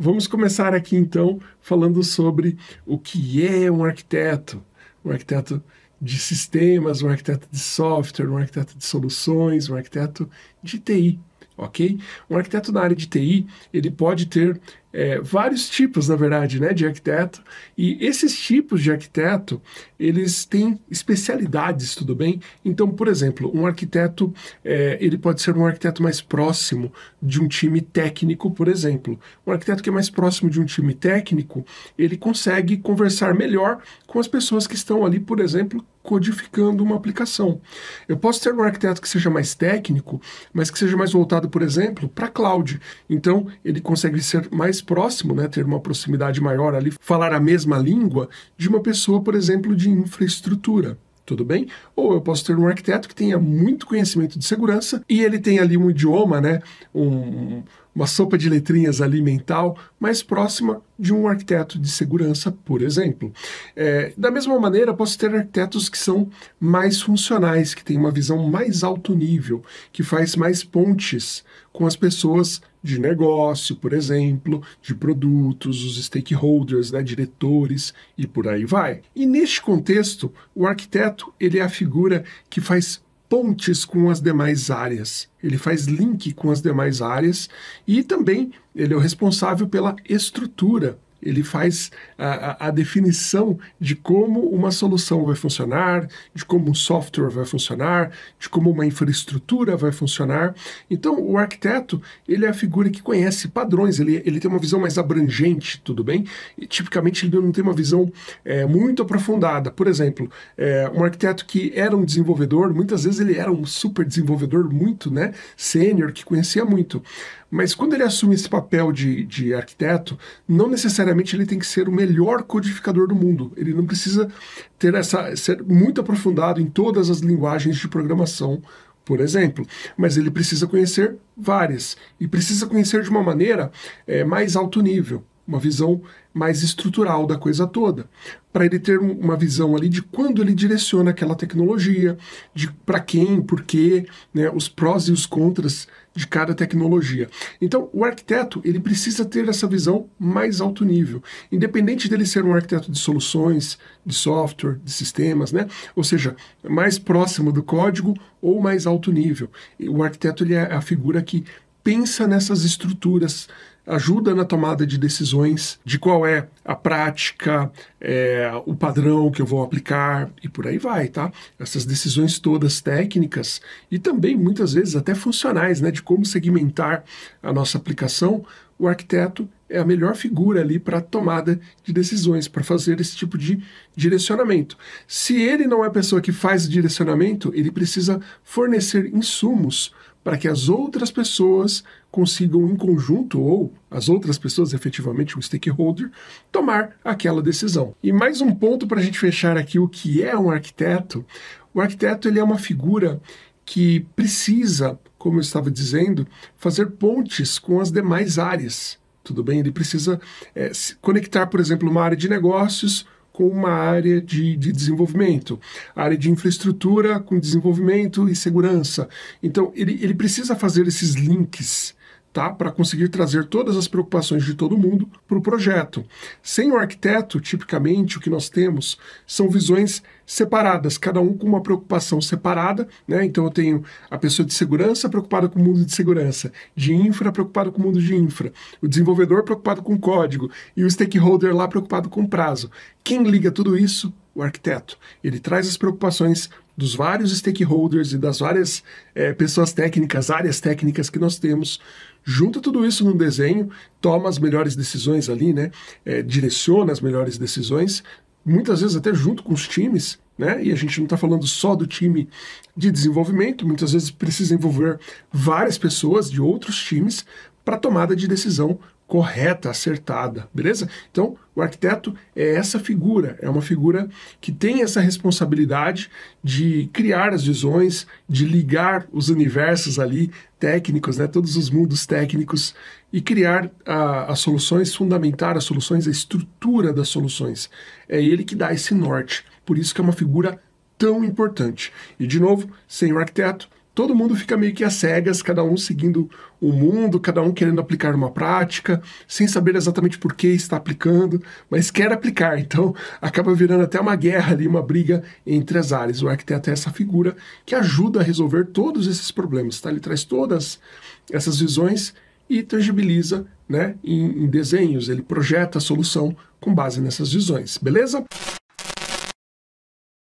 Vamos começar aqui então falando sobre o que é um arquiteto, um arquiteto de sistemas, um arquiteto de software, um arquiteto de soluções, um arquiteto de TI, ok? Um arquiteto na área de TI ele pode ter é, vários tipos, na verdade, né, de arquiteto. E esses tipos de arquiteto, eles têm especialidades, tudo bem? Então, por exemplo, um arquiteto, é, ele pode ser um arquiteto mais próximo de um time técnico, por exemplo. Um arquiteto que é mais próximo de um time técnico, ele consegue conversar melhor com as pessoas que estão ali, por exemplo, codificando uma aplicação. Eu posso ter um arquiteto que seja mais técnico, mas que seja mais voltado, por exemplo, para cloud. Então, ele consegue ser mais mais próximo, né, ter uma proximidade maior ali, falar a mesma língua de uma pessoa, por exemplo, de infraestrutura. Tudo bem? Ou eu posso ter um arquiteto que tenha muito conhecimento de segurança e ele tem ali um idioma, né, um, uma sopa de letrinhas ali mental, mais próxima de um arquiteto de segurança, por exemplo. É, da mesma maneira, posso ter arquitetos que são mais funcionais, que têm uma visão mais alto nível, que faz mais pontes com as pessoas de negócio, por exemplo, de produtos, os stakeholders, né, diretores e por aí vai. E neste contexto, o arquiteto ele é a figura que faz pontes com as demais áreas, ele faz link com as demais áreas e também ele é o responsável pela estrutura ele faz a, a, definição de como uma solução vai funcionar, de como um software vai funcionar, de como uma infraestrutura vai funcionar. Então, o arquiteto, ele é a figura que conhece padrões, ele, ele tem uma visão mais abrangente, tudo bem? E, tipicamente, ele não tem uma visão é, muito aprofundada. Por exemplo, é, um arquiteto que era um desenvolvedor, muitas vezes ele era um super desenvolvedor muito né, sênior, que conhecia muito. Mas quando ele assume esse papel de, de arquiteto, não necessariamente necessariamente ele tem que ser o melhor codificador do mundo. Ele não precisa ter essa ser muito aprofundado em todas as linguagens de programação, por exemplo, mas ele precisa conhecer várias e precisa conhecer de uma maneira é, mais alto nível uma visão mais estrutural da coisa toda, para ele ter uma visão ali de quando ele direciona aquela tecnologia, de para quem, por quê, né, os prós e os contras de cada tecnologia. Então, o arquiteto ele precisa ter essa visão mais alto nível, independente dele ser um arquiteto de soluções, de software, de sistemas, né? Ou seja, mais próximo do código ou mais alto nível. O arquiteto ele é a figura que pensa nessas estruturas ajuda na tomada de decisões de qual é a prática, é, o padrão que eu vou aplicar e por aí vai, tá? Essas decisões todas técnicas e também muitas vezes até funcionais, né? De como segmentar a nossa aplicação, o arquiteto é a melhor figura ali para tomada de decisões, para fazer esse tipo de direcionamento. Se ele não é a pessoa que faz direcionamento, ele precisa fornecer insumos para que as outras pessoas consigam em conjunto ou as outras pessoas, efetivamente o stakeholder, tomar aquela decisão. E mais um ponto para a gente fechar aqui o que é um arquiteto. O arquiteto ele é uma figura que precisa, como eu estava dizendo, fazer pontes com as demais áreas. Tudo bem? Ele precisa é, conectar, por exemplo, uma área de negócios com uma área de, de desenvolvimento, área de infraestrutura com desenvolvimento e segurança. Então, ele, ele precisa fazer esses links tá? para conseguir trazer todas as preocupações de todo mundo para o projeto. Sem o arquiteto, tipicamente, o que nós temos são visões separadas, cada um com uma preocupação separada, né? Então eu tenho a pessoa de segurança preocupada com o mundo de segurança, de infra preocupado com o mundo de infra, o desenvolvedor preocupado com o código e o stakeholder lá preocupado com prazo. Quem liga tudo isso? o arquiteto. Ele traz as preocupações dos vários stakeholders e das várias é, pessoas técnicas, áreas técnicas que nós temos, junta tudo isso num desenho, toma as melhores decisões ali, né? É, direciona as melhores decisões, muitas vezes até junto com os times, né? E a gente não está falando só do time de desenvolvimento, muitas vezes precisa envolver várias pessoas de outros times para tomada de decisão correta, acertada, beleza? Então, o arquiteto é essa figura, é uma figura que tem essa responsabilidade de criar as visões, de ligar os universos ali técnicos, né, todos os mundos técnicos e criar as soluções, fundamentar as soluções, a estrutura das soluções. É ele que dá esse norte. Por isso que é uma figura tão importante. E de novo, sem o arquiteto, todo mundo fica meio que às cegas, cada um seguindo o mundo, cada um querendo aplicar uma prática, sem saber exatamente por que está aplicando, mas quer aplicar. Então, acaba virando até uma guerra ali, uma briga entre as áreas. O arquiteto até essa figura que ajuda a resolver todos esses problemas, tá? Ele traz todas essas visões e tangibiliza, né, em, em desenhos. Ele projeta a solução com base nessas visões, beleza?